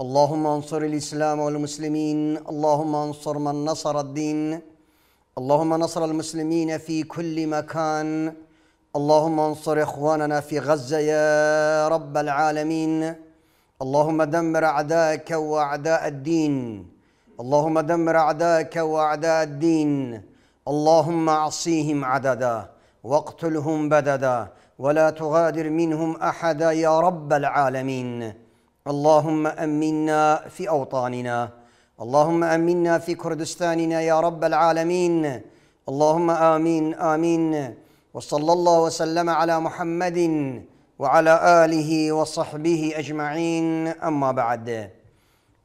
اللهم انصر الاسلام والمسلمين اللهم انصر من نصر الدين اللهم نصر المسلمين في كل مكان اللهم انصر اخواننا في غزه يا رب العالمين اللهم دمر اعداءك واعداء الدين اللهم دمر اعداءك واعداء الدين اللهم اعصيهم عددا واقتلهم بددا ولا تغادر منهم احدا يا رب العالمين اللهم امنا في اوطاننا اللهم امنا في كردستاننا يا رب العالمين اللهم امين امين وصلى الله وسلم على محمد وعلى اله وصحبه اجمعين اما بعد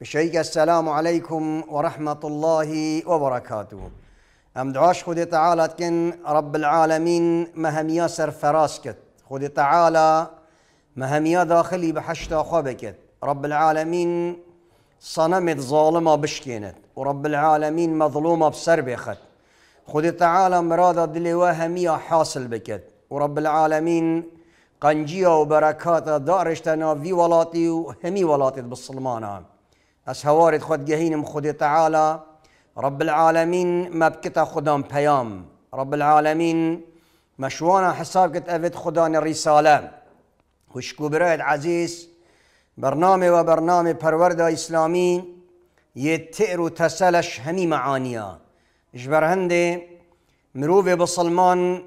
بشيك السلام عليكم ورحمه الله وبركاته ام دعاش خود تعالى كن رب العالمين مهم ياسر فراسكت خود تعالى يا داخلي بحشتا خبكت رب العالمين صنمت ظالمة بشكينت ورب العالمين مظلومة بسر بخد خود تعالى مرادة دل و حاصل بكت ورب العالمين قنجية وبركاتة دارشتنا في ولاتي وهمي ولاتي بالسلمانة أسهوارد خد هوارد خود تعالى رب العالمين رب بكتا خدام بيام رب العالمين مشوانا حسابك كت خدان الرسالة وشكو برايد عزيز برنامه و برنامه پرورده اسلامی یه تئر و تسلش همی معانیا برهنده، مروف بسلمان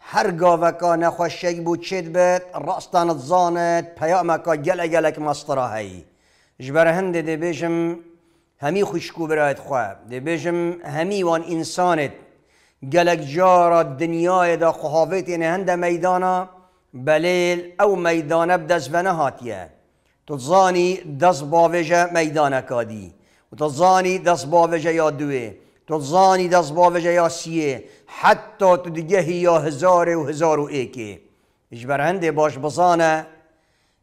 هر گاوکا نخوشی بو چید بد راستان زانت پیامکا گل گلک مستراهی برهنده، دی بیشم همی خوشکو برایت خواه دی بیشم همی وان انسانت گلک جارا دنیای دا خواهویت این یعنی میدانا بلیل او میدانه بدزبنه هاتیه تو زانی دست باوجه میدان کادی و تو زانی دست باوجه یا دوه تو زانی دست باوجه یا سیه حتی تو دیگه یا هزار و هزار و ایکه اش برهنده باش بزانه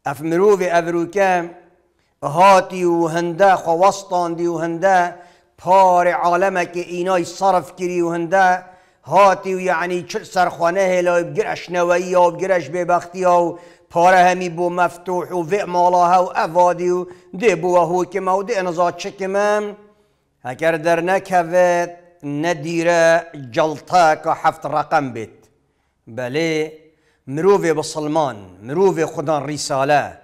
اف مروف افروکه هاتی و هنده خواستاندی و هنده پار عالمه که اینای صرف کری و هنده هاتی و یعنی چل سرخانه هلا و بگرش نوایی و بگرش ببختی و پاره همی بو مفتوح و وی مالا و افادی و دی بو هوکم و دی انزا چکمم اگر در نکوید ندیره جلتا که حفت رقم بید بله مروف بسلمان مروف خودان رساله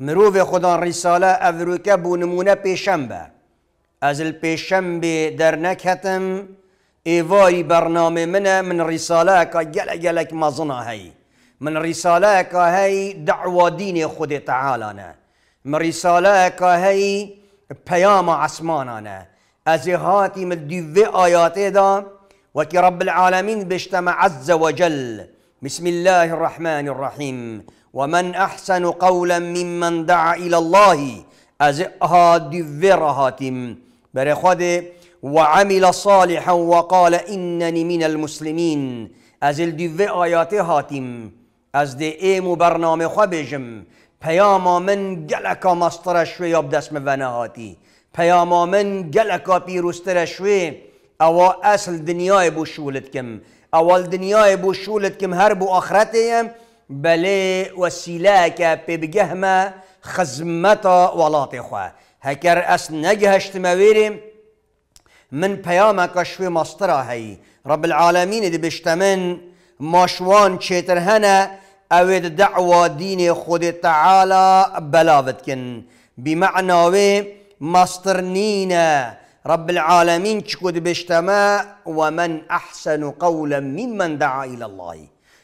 مروف خودان رساله افروکه بو نمونه پیشنبه از الپیشنبه در نکتم ایواری برنامه منه من رساله که گلک گلک مزنه هی من رساله هي دعوة دين خود تعالى نه من رساله هي پیام عثمان نه از هاتی من دیوه آیاته دا وكي رب العالمين بشتم عز وجل بسم الله الرحمن الرحيم ومن أحسن قولا ممن دعا إلى الله بر خود و وعمل صالحا وقال إنني من المسلمين از دف آيات هاتیم از دی ایم و برنامه خواه بیجم پیاما من گلکا مستر شوی یاب دسم و نهاتی پیاما من گلکا پیروستر شوی او اصل دنیای بو شولت کم اول دنیای بو شولت کم هر بو آخرتیم بله وسیله که پی بگهم خزمتا ولات خواه هکر اصل نجهشت مویریم من پیام شوی مستر هی رب العالمین دی بشتمن ماشوان چه هنه اوید دعوة دين خود تعالى بلاوت کن بمعنى وي مسترنينا رب العالمين شكود بشتما ومن أحسن قولا ممن دعا إلى الله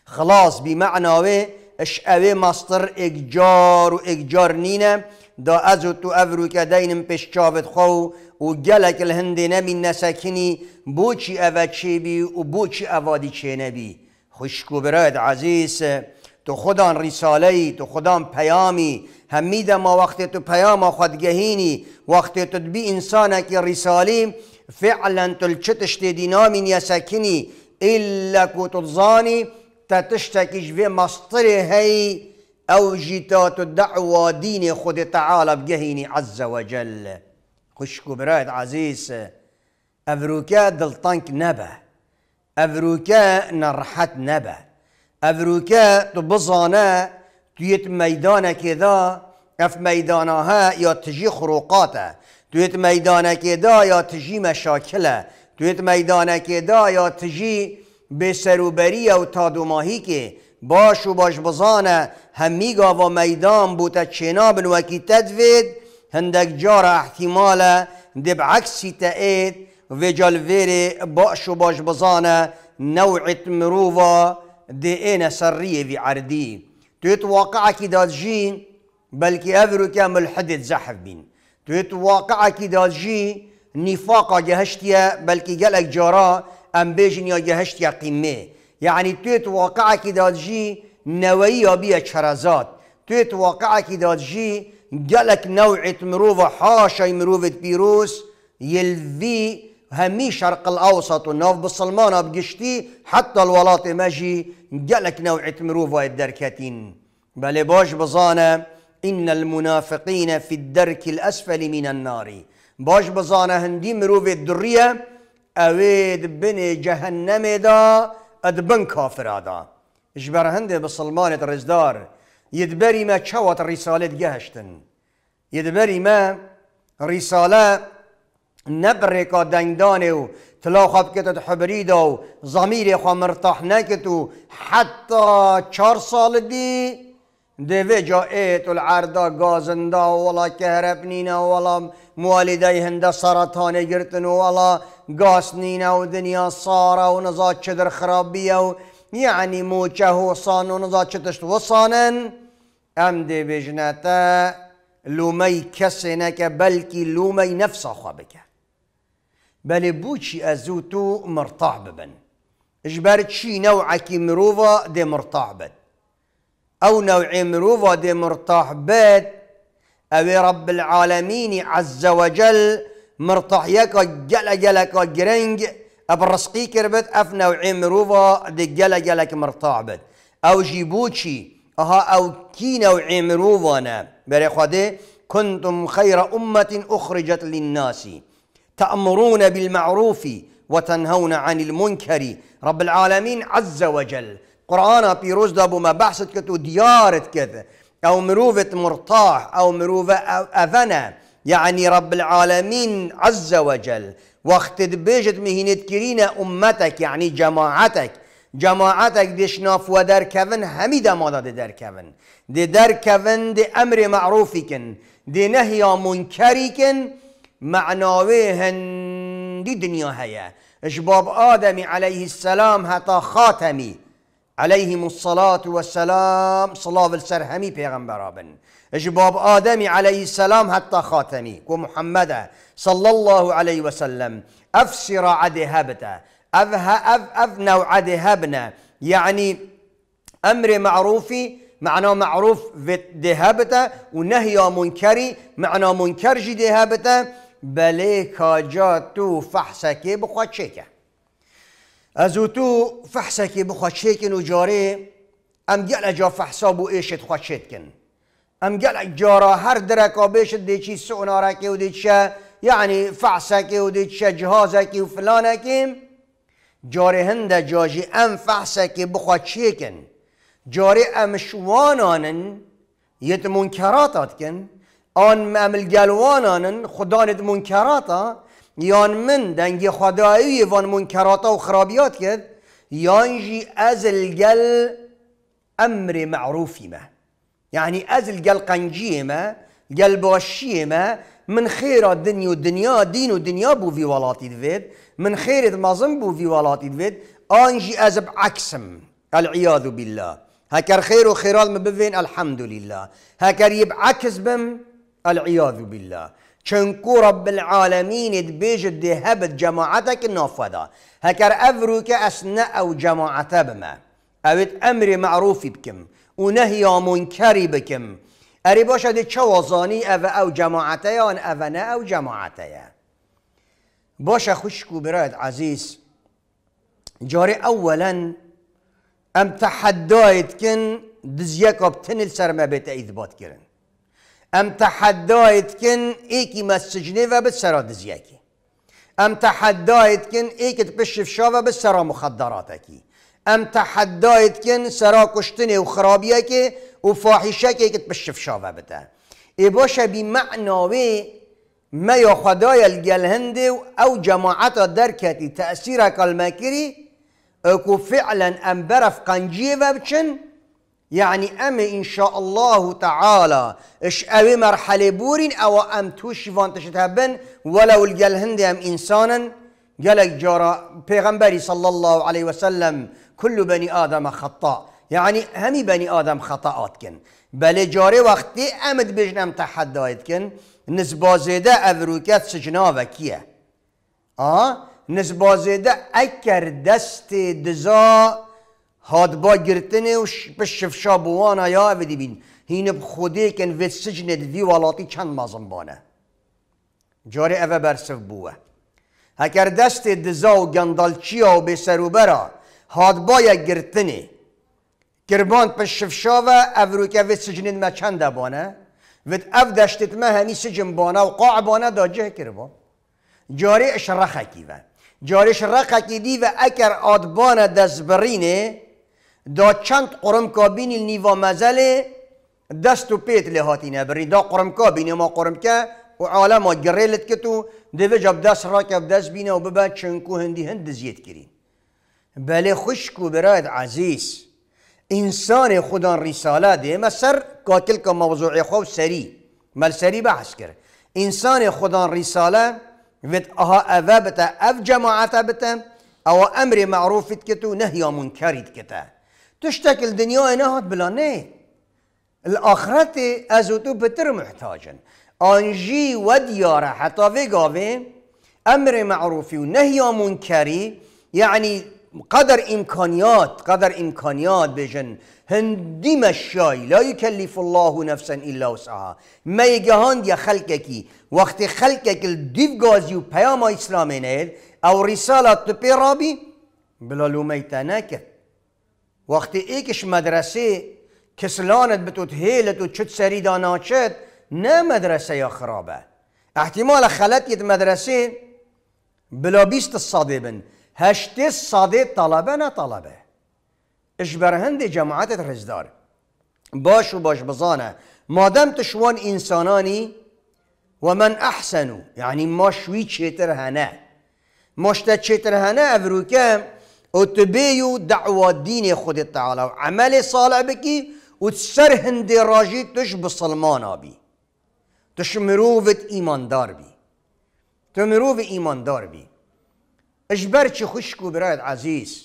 خلاص بمعنى وي اش اوي مصدر اجار و اجار نينا دا ازو تو افرو كدينم بشتابت خو و جلك الهندي نمي نسكني بوچي اوا چي بي و بوچي اوا دي چي نبي خوشكو براد عزيز تو خودان رساله ای تو خودان پیامی همیده ما وقتی تو پیام خود گهینی وقتی تو بی انسان که رسالیم فعلا تو چتشت دینامین یا الا کو تا تشتکیش به مستر هی او تو دعوا دین خود تعالی بگهینی عز وجل خوشکو برایت عزیز افروکه دلتانک نبه افروکه نرحت نبه افروکه تو بزانه تویت میدانه که دا اف میدانه ها یا تجی خروقاته تویت میدانه که دا یا تجی مشاکله تویت میدانه که دا یا تجی به سروبری و ماهی که باش و باش بزانه همیگا و میدان بوده چناب بن وکی تدوید هندک جار احتماله دب عکسی اید و جلویر باش و باش بزانه نوعت مروفا دي اينا سرية في عردية تتوقع كي جي بل كي أفرو كامل حدث زحف بين تتوقع كي جي نفاقا جهشتيا بل كي قالك جارا أم بيجن يا جهشتيا قمة يعني تتوقع كي جي نوايا بيا شرازات تتوقع كي جي قالك نوعة مروفة حاشا مروفة بيروس يلفي همي شرق الاوسط والنوف بالسلمان بقشتي حتى الولاط ماجي قالك نوعة مروفة الدركاتين بل باش بزانا ان المنافقين في الدرك الاسفل من النار باش بزانا هندي مروفة الدرية اويد بني جهنم دا ادبن كافر دا اجبر هندي بالصلمانة الرزدار يدبري ما شوت رسالة جهشتن يدبري ما رسالة نبری کا دندان او تلا خواب کتت حبرید و زمیر خواه مرتاح نکتو حتی چار سال دی دوی جا ایت گازنده گازندا ولا کهرب نینا ولا موالده هنده سرطانه گرتن ولا گاس نینا و دنیا سارا و نزا چدر خرابیه و یعنی موچه و صان و نزا و سانن ام دی جنته لومی کسی نکه بلکی لومی نفس خواه بکه بەێ بوچی ازوتو و مرتاع ببن ژبەر چی نەوعکی مرۆڤە او مرتاع مروفا ئەو نەوعێ مرۆڤە او رب بێت عز ڕب العالمینی جلا مرتاحیەکە گەلە اب گرنگ كربت اف ئەف مروفا دي جلا گەلە گەلەك او بێت اها او بوچی ئەها مروفا کی نەوعێ مرۆڤانە كنتم خير أمة أخرجت للناس تأمرون بالمعروف وتنهون عن المنكر رب العالمين عز وجل قرآن بيروز دا بو ما بحثت كتو ديارت كذا او مروفة مرتاح او مروفة اذنه يعني رب العالمين عز وجل وقت بيجت مهنت كرينا أمتك يعني جماعتك جماعتك دشناف ودر كفن هميدا مادا دي در كفن دي در كفن دي أمر معروفكن دي نهي منكركن معناوی هندی دنیا هیا جباب آدم علیه السلام حتی خاتمی عليهم الصلاة والسلام صلاة السرهمي پیغمبرابن جباب آدم عليه السلام حتى خاتمي ومحمد صلى الله عليه وسلم أفسر عدهبتا أفها أف أفنى عدهبنا يعني أمر معروفي معناه معروف ذهبته ونهي منكري معناه منكر ذهبته بله کاجا تو فحسکی بخواد چکه از او تو فحسکی بخواد چکن و جاره ام گل جا فحسا بو ایشت خواد کن ام گل جارا هر درکا بیشت دیچی سونارکی و دیچه یعنی فحسکی و دیچه جهازکی و فلانکی جاره هند جاجی ام فحسکی بخواد چکن جاره ام شوانانن یت منکراتات کن آن معمل گلوانانن خداند منکراتا یان من دنگ خدایی وان منکراتا و خرابیات کد یان جی از الگل امر معروفی ما يعني از القل قنجيمة باشی باشيمة من و دنیا ودنيا دين ودنيا بو في ولاتی دفيد من خیر المظن بو في ولاتي دفيد انجي از بعكسم العياذ بالله هكر خير وخيرات ما بفين الحمد لله هكر يبعكس بم العياذ بالله چنكو رب العالمين دبيج دهبت جماعتك نافذا هكر أفروك أسنا أو جماعتا بما أوت أمر معروف بكم ونهي منكر بكم أري باشا دي چوازاني أو أو جماعته أن أفنا أو جماعته باشا خشكو براد عزيز جاري أولا أم تحدايت كن دزيكا بتنل سر ما بيت إثبات كرن ام تحدایت کن ایکی مسجنه و به سرا دزیکی ام تحدایت کن ای به شفشا و به سرا اکی؟ ام تحدایت کن سرا کشتنه و خرابیه که و فاحشه که ایکت به شفشا و بده ای باشه بی معناوی ما یا خدای و او جماعت درکتی تأثیر کلمه کری که فعلا ام برف قنجیه و بچن يعني أم إن شاء الله تعالى إش أبي مرحلة بورين أو أم توش فان تشتهبن ولو الجل هندي أم إنسانا گەلێک جارا بيغمبري صلى الله عليه وسلم كل بني آدم خطاء يعني همي بني آدم خطااتکن بەلێ جارێ أم ئەمت نسبة زيدة أفروكات ئەڤروکەت وكية آه نسبة زيدة أكر دەستێ دزا با گرتنه و به شفشا بوانا یا ودی دیبین هین بخوده کن و سجن دوی والاتی چند مازم بانه جاری اوه برسف بوه هکر دست دزا و گندالچیا و به برا هادبا یک گرتنه گربان به شفشا و افروکه که و سجن ما چند بانه و او دشتت ما همی سجن بانه و قاع بانه دا جه کربا جاری اشرخه کیوه جاری اشرخه کی دی و اکر آدبانه دزبرینه دا چند قرم کابین نیوا مزل دست و پیت لحاتی نبری دا قرم کابین ما قرم که و عالم ها گریلت تو دوی جب دست را کب دست بینه و بعد چنکو هندی هند زید کرین بله خوشکو برایت عزیز انسان خودان رساله ده سر کاکل که موضوع خوب سری مل سری بحث کرد انسان خودان رساله وید اها اوه بتا اف جماعتا بتا او امر معروفت کتو نهی منکرید کتا تشتكي الدنيا نهت بلا نه الآخرت أزوتو بتر محتاجن آنجی و دیاره حتی وگاوه امر معروفی و نهی منکری یعنی قدر إمكانيات قدر امکانیات بجن هندی مشای لا يكلف الله نفسا الا وسعها ما یگهاند يا خلقکی وقت خلقك الديف غازي و پیام اسلام او رسالة تو پیرابی بلا لومیتا نکرد وقتی ایکش مدرسه کسلانت به تو تهیلت و چت سری نه مدرسه یا خرابه احتمال خلطیت مدرسه بلا بیست صاده بن هشت صاده طلبه نه طلبه اش برهند رزدار باش و باش بزانه مادم تشوان انسانانی و من احسنو یعنی ما شوی چیتر هنه ماشتا چیتر هنه افروکه تو و دعوه دین خود تعالی و عمل صالح بکی و سر هنده راجی توش بسلمان آبی توش مرووت ایماندار بی تو ایمان ایماندار بی اجبر چی خوشکو برایت عزیز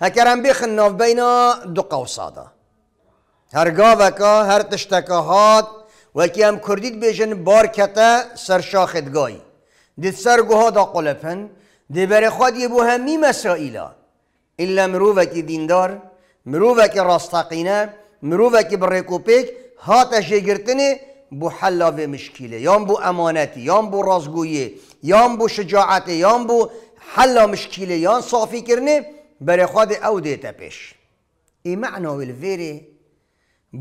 هکرم بخن ناف بینا دو قوصادا هرگا وکا هر و که هم کردید بیجن بار کتا سر شاخت گای دید سر گوها دا قلپن دی بر خود یه بو همی مسائلا الا که دیندار که راستقینه مرووکی بر کوپک هاتش گرتنه بو حلا و مشکیله یان بو امانتی یان بو رازگویی یان بو شجاعت یان بو حلا مشکله یان صافی کرنه بر خود او دیتا پیش ای معناوی الویره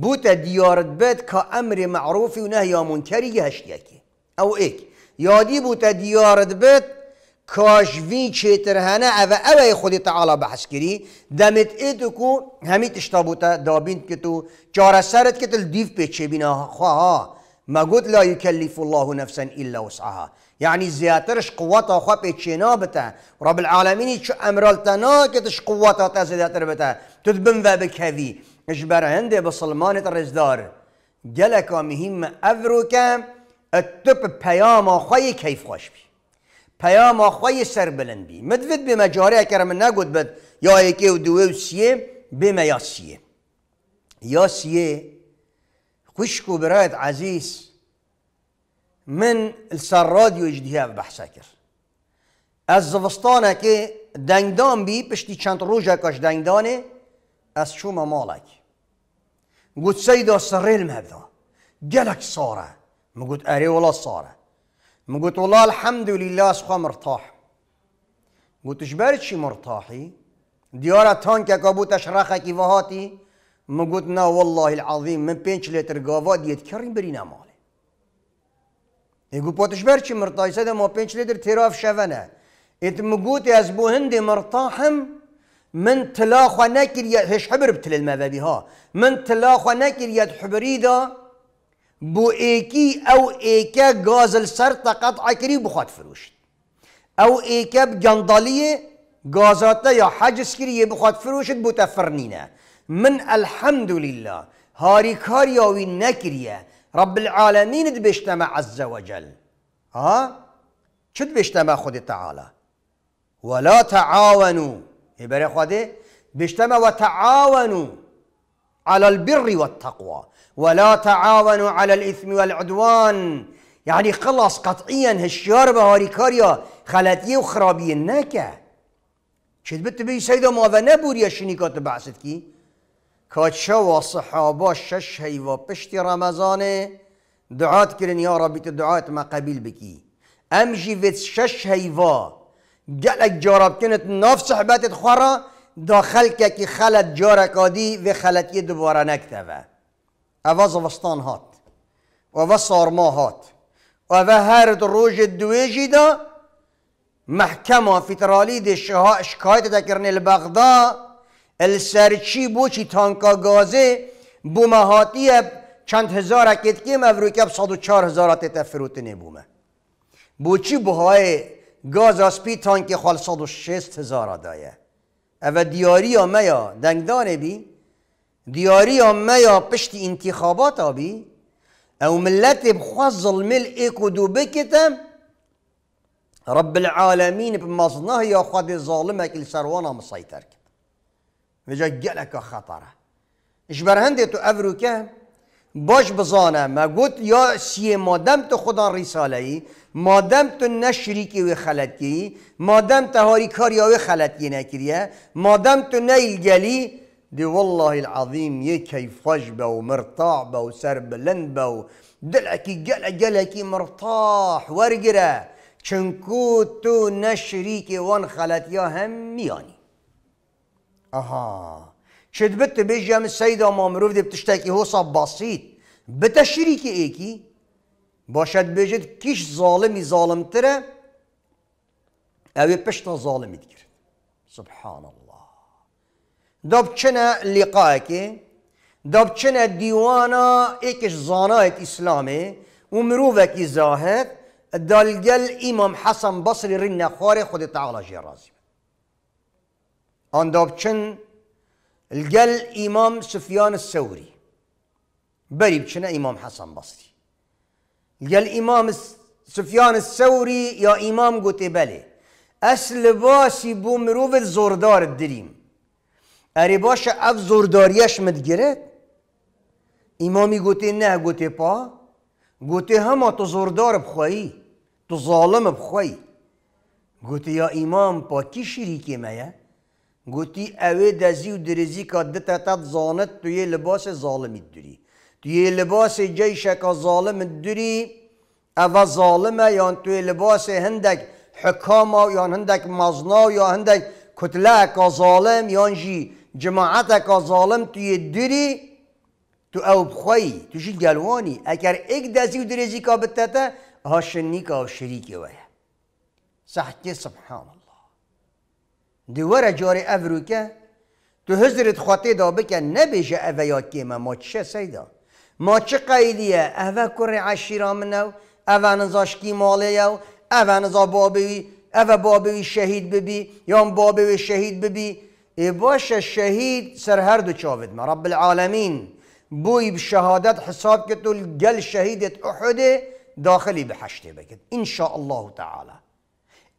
بوتا دیارت بد که امر معروفی و نهی منکری هشتیکی او ایک یادی بوتا دیارت بد کاشوی چه ترهنه او او خودی تعالی بحث کری دمت ایتو کو همی تشتابوتا دابیند که تو چار سرت که تل دیف پیچه بینا خواه ما لا یکلیف الله نفسا الا وسعها یعنی زیاترش قوتا خواه پیچه بتا رب العالمینی چو امرال تنا که تش قوتا تا زیاتر بتا تدبن و بکهوی اجبر هنده بسلمانت رزدار گلکا مهم افرو کم اتب پیام خواهی کیف خوش بی پیام آخوای سر بلند بی به مجاری جارەیەکەرە من بد یا یکی و دوی و سیێ یا سیه. یا خوشک خوشکو برایت عزیز من سەر رادیو بحثا کر. کرد از که دنگدان بی پشتی چند کاش دنگدانه از شما مالک. گود سیدا سر سریل هەبدا گلک ساره. مگوت اره ولا ساره. ما قلت والله الحمد لله اسخا مرتاح قلتش برشي مرتاحي ديارة تانك كابوتش رخكي وهاتي ما نا والله العظيم من بينش لتر قافا ديت كريم برينا مالي يقول بوتش برشي مرتاحي سادا ما بينش لتر تراف شفنا ات مقوت از بو هندي مرتاحم من تلاخ ونكر هش حبر بتل المذابي ها من تلاخ ونكر يد حبريدا بو ايكي او ايكا غازل سرطة تقطع كري بخات فروشت او ايكا بجندالية غازاتا يا حجس كري بخات فروشت بو تفرنينا من الحمد لله هاري كاريا نكريا رب العالمين دبشتما عز وجل ها شد بشتما خود تعالى ولا تعاونوا يبري خده بشتما وتعاونوا على البر والتقوى ولا تعاونوا على الإثم والعدوان يعني خلاص قطعيا هالشاربة هاري كاريا خلاتية وخرابية ناكا شد بت بي سيدا ماذا نبوريا شنيكات بعثت كي كاتشا وصحابا شش هيوا بشتي رمضان دعات كرن يا ربي تدعات ما قبيل بكي امجي فيت شش هيوا جالك جارب كنت ناف صحباتت خورا داخلك كي خلت جارك دي وخلت يدبارا نكتبه هوا زوستان هات و هوا سارما هات و هوا هر روژ دویجی دا محکمه فیترالی دی شها شکایت دا کرن البغدا السرچی بو چی تانکا گازه بو مهاتی چند هزار اکید که مبروکی اب صد و چار هزارات تفروت نبومه بو چی های گاز آسپی تانک خال صد و شست هزار دایه او دیاری یا میا دنگدانه بی دیاری ما یا پشت انتخابات آبی او ملت بخوا ظلم ایکو دو بکتم رب العالمین بمزنه یا خود ظالمه که سروانا مسیطر کرد و جا گلک خطره اش برهنده تو افرو که باش بزانه ما گوت یا سیه مادم تو خدا رساله ای مادم تو نشریکی و مادم تهاری کاری و نکریه مادم تو گلی، دي والله العظيم يكي فجبة ومرطعبة وسرب لنبة دلعكي قلع مرتاح مرطاح ورقرة شنكوتو نشريكي وانخلت يا همياني اها شد بت بيجي من السيدة مامروف دي بتشتكي هو صب بسيط بتشريكي ايكي باشد بيجد كيش ظالمي ظالم ترى اوي بشتا ظالم تكر سبحان الله دب چنه لقاکه دب چنه دیوانا ایکش زانایت اسلامه و کی زاهد دلگل امام حسن بصری رن خوار خود تعالی جی رازی آن دب چن الجل امام سفيان الثوري بریب چنه امام حسن بصري قال امام سفيان الثوري يا امام قلت بلي اسل باسي بومروف الدريم اری باشه اف زرداریش مدگیرد امامی گوته نه گوته پا گوته همه تو زردار بخوایی تو ظالم بخوایی گوته یا امام پا کی شریکی میه گوته اوه دزی و درزی که دتا تت زانت تو یه لباس ظالمی دوری تو یه لباس جیشه که ظالم دوری اوه ظالمه یا تو یه لباس هندک حکامه یا هندک مزنا یا هندک کتله که ظالم یا جی جماعتک ظالم توی دری، تو او بخوی تو گلوانی اگر ایک دزی و دریزی که بتتا ها شنیک و شریک وی صحتی سبحان الله دوار جار افرو که تو حضرت خاطه دا بکن نبیشه اویا که ما ما چه سیدا ما چه قیدیه اوه کر عشیرا منو اوه نزاشکی ماله یو اوه نزا بابوی اوه بابوی شهید ببی یا بابوی شهید ببی ای إيه باش شهید سر هر دو چاوید ما رب العالمين بوي بشهادات حساب کتو گل شهيدة احد داخلي بحشته بكت ان شاء الله تعالى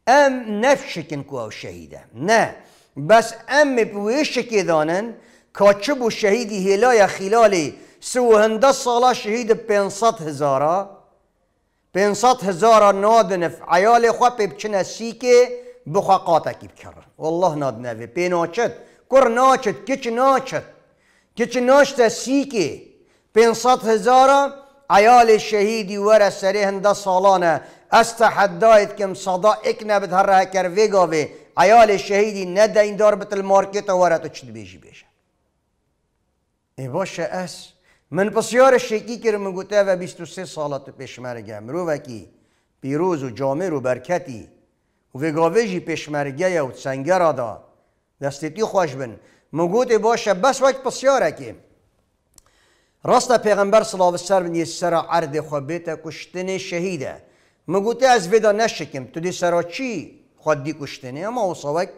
ام نفشکن کو او شهیده نه بس ام بویشکی دانن کاچب و شهیدی هلای خلالی سو هنده سالا شهید پینصد هزارا پینصد هزارا نادنف عيالي خواه بچنه سيكي بخوا قاطع بکرد، بکر والله ناد نوی پی ناچد کر ناچد کچ ناچد کچ ناشت سیکه، پینصد هزارا عیال شهیدی ور سری سالانه است حدایت کم صدا اک نبت هر ره کر عیال شهیدی نده این دار بتل مارکت وره تو چد بیجی بیشه ای باشه اس من پسیار شکی کرم من گوته و 23 سالات پیش مرگم رو وکی پیروز و جامع و برکتی و وگاویجی یا و سنگه را دا دستیتی خوش بن مگوت باشه بس وقت پسیاره که راست پیغمبر صلی الله علیه و سلم سر عرد خو بیت کشتن شهیده مگوت از ویدا نشکم تو دی سرا چی خود دی کشتنه اما او سوک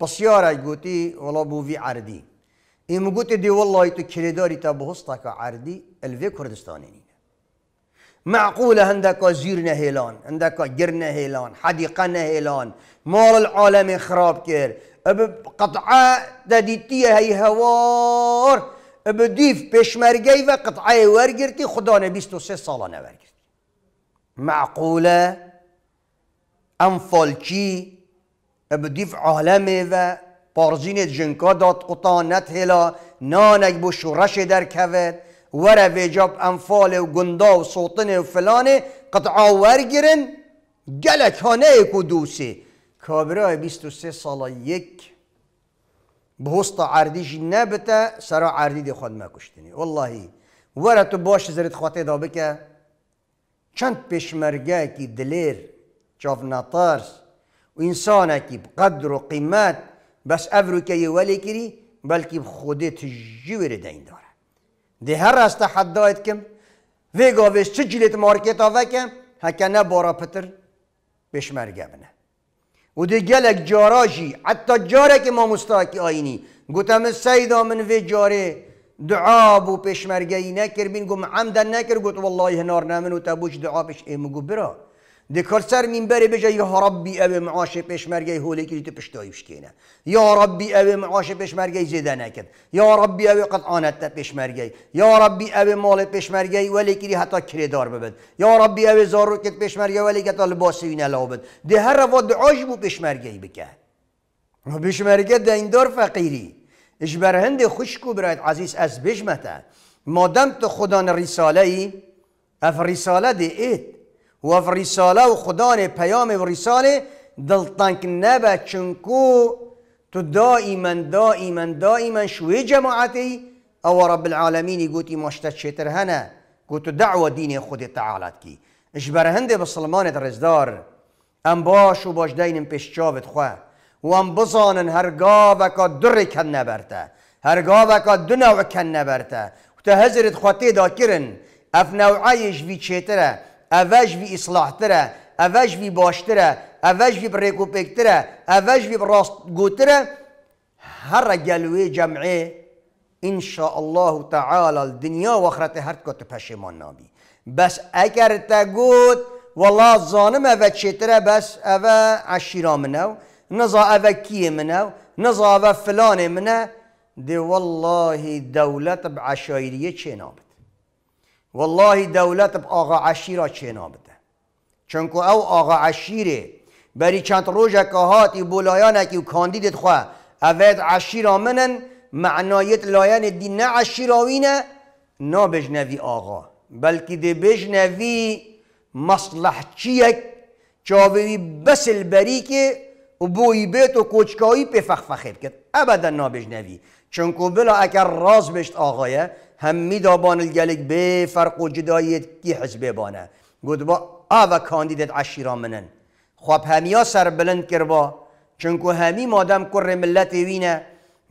پسیاره گوتی ولا بو وی عردی این مگوت دی والله تو کلیداری تا بهستا که عردی الوی کردستانی معقولة عندك زيرنا هيلان عندك جرنا هيلان حديقنا هيلان مال العالم خراب كير قطعة دديتية هي هوار بديف بشمرگی وقطعة قطعه ورگرتی خدا بيستو سي صالة نورگرتی معقوله ام فالکی بديف عالمه و پارزین جنكا دات قطان نت هلا نانک بو شورش در كفت وره ویجاب انفال و گندا و سوطن و فلانه قطعا ورگیرن گلک هانه کو دوسی کابرای 23 سالا یک به هست عردیش نبته سرا عردی دی خود مکشتنی والله وره تو باش زرد خواته دا بکه چند پیشمرگه کی دلیر نطرس و انسان کی قدر و قیمت بس افرو که یه ولی کری بلکه خودت جویر دین داره دی هر راسته حد دایت کم وی ویش چه جلیت مارکت آوه کم هکنه بارا پتر پشمرگه بنه و دی گلک جارا جی حتی جاره که ما مستاکی آینی گوتم سیدا من وی جاره دعا بو پشمرگه ای نکر بین گو عمدن نکر گوت والله هنار نمن و تبوش دعا پش ایم گو برا دکار سر منبره بجا یا ربی اب معاش پشمرگی هولی که تو پشتایی بشکینه یا ربی اب معاش پشمرگی زیده نکد یا ربی اب قطعانت تا پشمرگی یا ربی او مال پشمرگی ولی که حتی کردار ببد یا ربی اب زارو کت پشمرگی ولی که تا نلا بد ده هر روا دعاش بو پشمرگی بکه پشمرگی دار فقیری اجبرهند خوشکو برایت عزیز از بجمته مادم تو خدا رساله ای اف رساله و رساله و خدا پیام و رساله دلتنگ نبه چونکو تو دائما دائما دائما شوی جماعتی او رب العالمینی گوتی مشت شتر هنه گوتو دعوه دین خود تعالت کی اجبر به بسلمانت رزدار ام باش و باش دینم پیش چابت خواه و ام بزانن هرگاه وکا در کن نبرته هرگاه وکا دو نوع کن نبرته و تا حضرت خواتی دا کرن اف نوعیش وی چتره، اوش وی اصلاح تره اوش وی باشتره اوش وی تره اوش وی راست گوتره هر گلوی جمعه ان شاء الله تعالی دنیا و آخرت هر کت پشیمان نابی بس اگر تا گوت والله زانم چه تره بس اوه عشیرا منو نزا اوه کیه منو نزا اوه فلان منو دی والله دولت بعشایریه چه نابد والله دولت با آقا عشیرا چه چون چونکو او آقا عشیره بری چند روز که هاتی بولایانه که کاندیدت خواه اوید عشیرا منن معنایت لاین دی نه عشیراوینه نه بجنوی آقا بلکه دی بجنوی مصلح چیک چاوی بس البری که و بوی بیت و کوچکایی پی فخفخه کرد. ابدا نابجنوی چونکو بلا اگر راز بشت آقایه هم دا بان الگلگ فرق و جدایی کی حزبه بانه گود با آوه کاندیدت عشیرا منن خواب همی سر بلند کروا، با چونکو همی مادم کر ملت وینه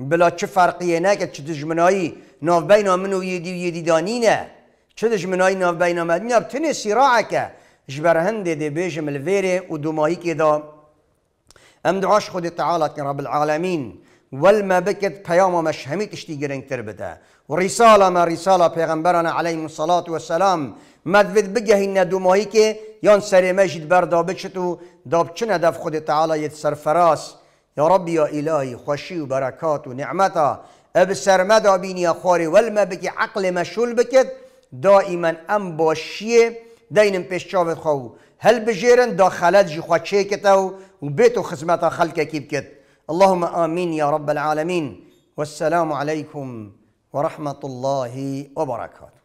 بلا چه فرقیه نه که چه دجمنایی ناف بینا منو و یدی دیدانی نه چه دجمنایی ناف بینا مدنی نه تنی سیراعه که جبر ده دی الویره و دو ماهی که دا ام دعاش خود تعالی که رب العالمین ولما پیام قیامه مش همیتش تیجرینک رساله ما رساله پیغمبرنا عليه الصلاة والسلام مدفد مدود بگهین ندوماهی که یان سر مجد بردا بچت و داب چه ندف خود تعالی یت سرفراس یا رب یا الهی خوشی و برکات و نعمتا اب سرمدا بینی خواری ولما بکی عقل مشول بکت دائما ام باشیه دینم پیش چاوت خواهو هل بجيرن دا خلات جي خوا و وبيتو خزمتا خلقك كيبكت اللهم آمين يا رب العالمين والسلام عليكم ورحمة الله وبركاته